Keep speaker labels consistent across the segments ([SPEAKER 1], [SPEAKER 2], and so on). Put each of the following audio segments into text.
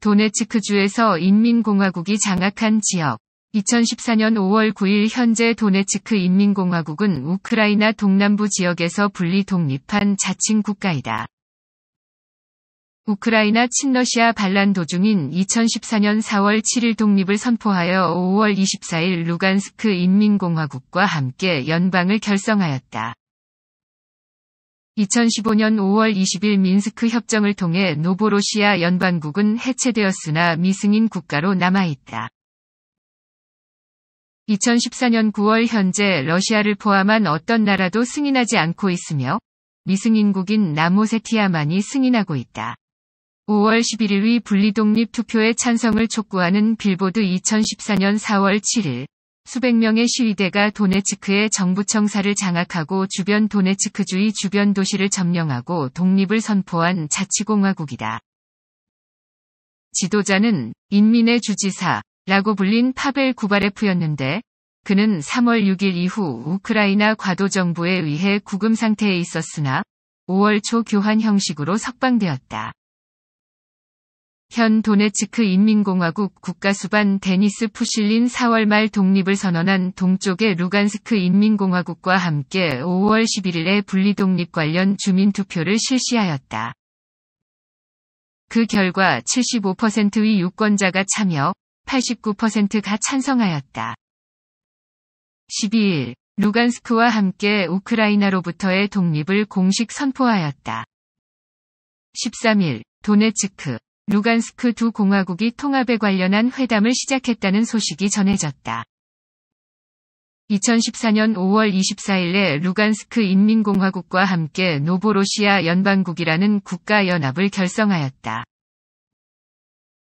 [SPEAKER 1] 도네츠크주에서 인민공화국이 장악한 지역. 2014년 5월 9일 현재 도네츠크 인민공화국은 우크라이나 동남부 지역에서 분리 독립한 자칭 국가이다. 우크라이나 친러시아 반란 도중인 2014년 4월 7일 독립을 선포하여 5월 24일 루간스크 인민공화국과 함께 연방을 결성하였다. 2015년 5월 20일 민스크 협정을 통해 노보로시아 연방국은 해체되었으나 미승인 국가로 남아있다. 2014년 9월 현재 러시아를 포함한 어떤 나라도 승인하지 않고 있으며 미승인국인 나모세티아만이 승인하고 있다. 5월 11일 위 분리독립 투표에 찬성을 촉구하는 빌보드 2014년 4월 7일 수백 명의 시위대가 도네츠크의 정부청사를 장악하고 주변 도네츠크주의 주변 도시를 점령하고 독립을 선포한 자치공화국이다. 지도자는 인민의 주지사라고 불린 파벨 구바레프였는데 그는 3월 6일 이후 우크라이나 과도정부에 의해 구금 상태에 있었으나 5월 초 교환 형식으로 석방되었다. 현 도네츠크 인민공화국 국가수반 데니스 푸실린 4월 말 독립을 선언한 동쪽의 루간스크 인민공화국과 함께 5월 11일에 분리독립 관련 주민투표를 실시하였다. 그 결과 75%의 유권자가 참여, 89%가 찬성하였다. 12일, 루간스크와 함께 우크라이나로부터의 독립을 공식 선포하였다. 13일, 도네츠크, 루간스크 두 공화국이 통합에 관련한 회담을 시작했다는 소식이 전해졌다. 2014년 5월 24일에 루간스크 인민공화국과 함께 노보로시아 연방국이라는 국가연합을 결성하였다.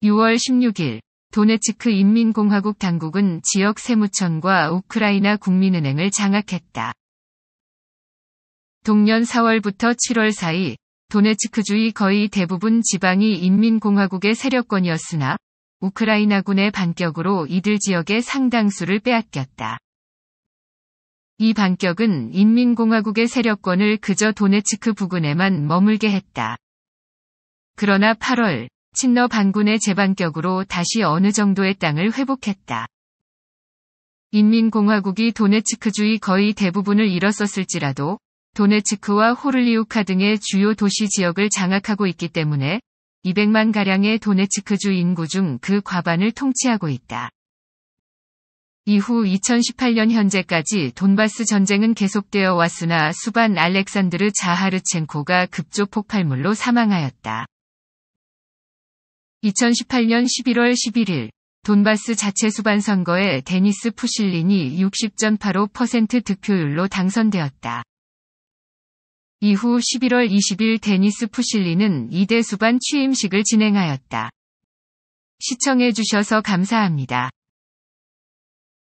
[SPEAKER 1] 6월 16일 도네츠크 인민공화국 당국은 지역 세무청과 우크라이나 국민은행을 장악했다. 동년 4월부터 7월 사이 도네츠크주의 거의 대부분 지방이 인민공화국의 세력권이었으나 우크라이나군의 반격으로 이들 지역의 상당수를 빼앗겼다. 이 반격은 인민공화국의 세력권을 그저 도네츠크 부근에만 머물게 했다. 그러나 8월 친러 반군의 재반격으로 다시 어느 정도의 땅을 회복했다. 인민공화국이 도네츠크주의 거의 대부분을 잃었었을지라도 도네츠크와 호를리우카 등의 주요 도시 지역을 장악하고 있기 때문에 200만 가량의 도네츠크주 인구 중 그 과반을 통치하고 있다. 이후 2018년 현재까지 돈바스 전쟁은 계속되어 왔으나 수반 알렉산드르 자하르첸코가 급조 폭발물로 사망하였다. 2018년 11월 11일 돈바스 자체 수반 선거에 데니스 푸실린이 60.85% 득표율로 당선되었다. 이후 11월 20일 데니스 푸실리는 2대 수반 취임식을 진행하였다. 시청해주셔서 감사합니다.